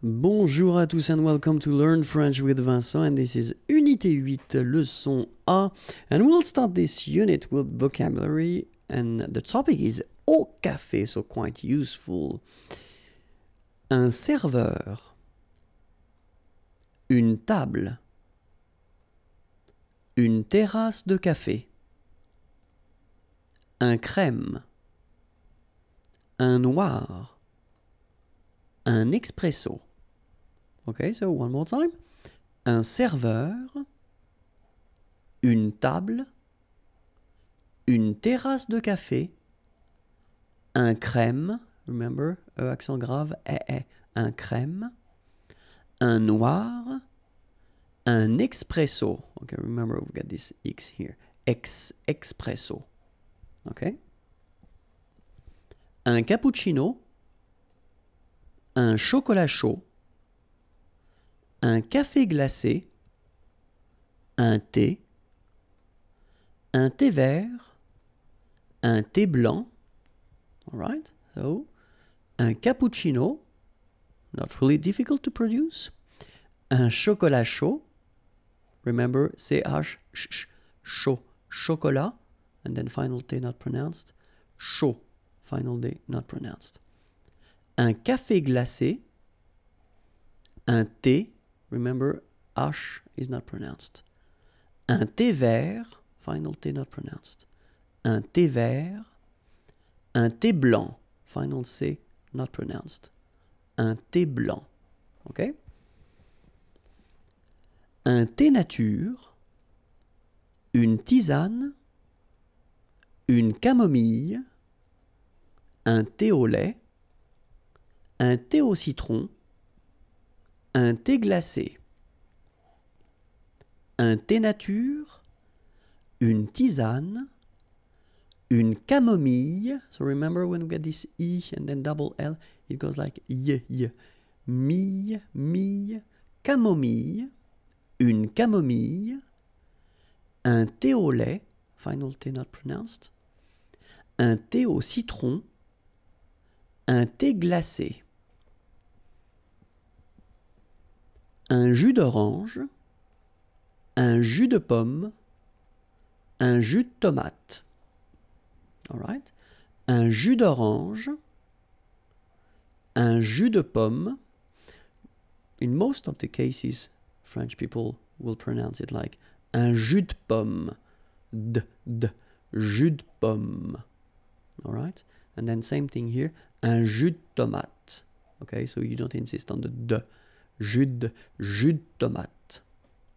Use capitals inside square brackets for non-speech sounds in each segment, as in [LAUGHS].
Bonjour à tous and welcome to Learn French with Vincent and this is Unité 8, leçon A. And we'll start this unit with vocabulary and the topic is au café, so quite useful. Un serveur. Une table. Une terrasse de café. Un crème. Un noir. Un expresso Okay, so one more time. Un serveur, une table, une terrasse de café, un crème, remember, e accent grave, eh, eh, un crème, un noir, un expresso. Okay, remember we've got this X here. Ex expresso. ok, Un cappuccino, un chocolat chaud, un café glacé, un thé, un thé vert, un thé blanc, all right? So, un cappuccino, not really difficult to produce, un chocolat chaud, remember CH, ch, chaud, chocolat, and then final T not pronounced, chaud, final T not pronounced. Un café glacé, un thé, Remember, H is not pronounced. Un thé vert, final T not pronounced. Un thé vert, un thé blanc, final C not pronounced. Un thé blanc, ok Un thé nature, une tisane, une camomille, un thé au lait, un thé au citron, un thé glacé, un thé nature, une tisane, une camomille. So remember when we get this E and then double L, it goes like ye, ye. Mille, mille, camomille, une camomille, un thé au lait, final thé not pronounced, un thé au citron, un thé glacé. un jus d'orange, un jus de pomme, un jus de tomate. All Un jus d'orange, un jus de pomme. In most of the cases, French people will pronounce it like un jus de pomme. D, d, jus de pomme. All right? And then same thing here, un jus de tomate. Okay, so you don't insist on the d. Jus jus de tomate.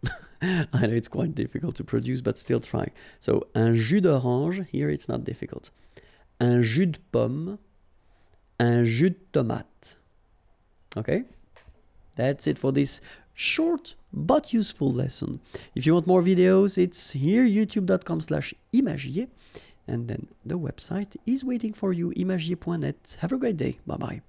[LAUGHS] I know it's quite difficult to produce, but still trying. So, un jus d'orange, here it's not difficult. Un jus de pomme, un jus de tomate. Okay? That's it for this short but useful lesson. If you want more videos, it's here, youtube.com slash imagier. And then the website is waiting for you, imagier.net. Have a great day. Bye-bye.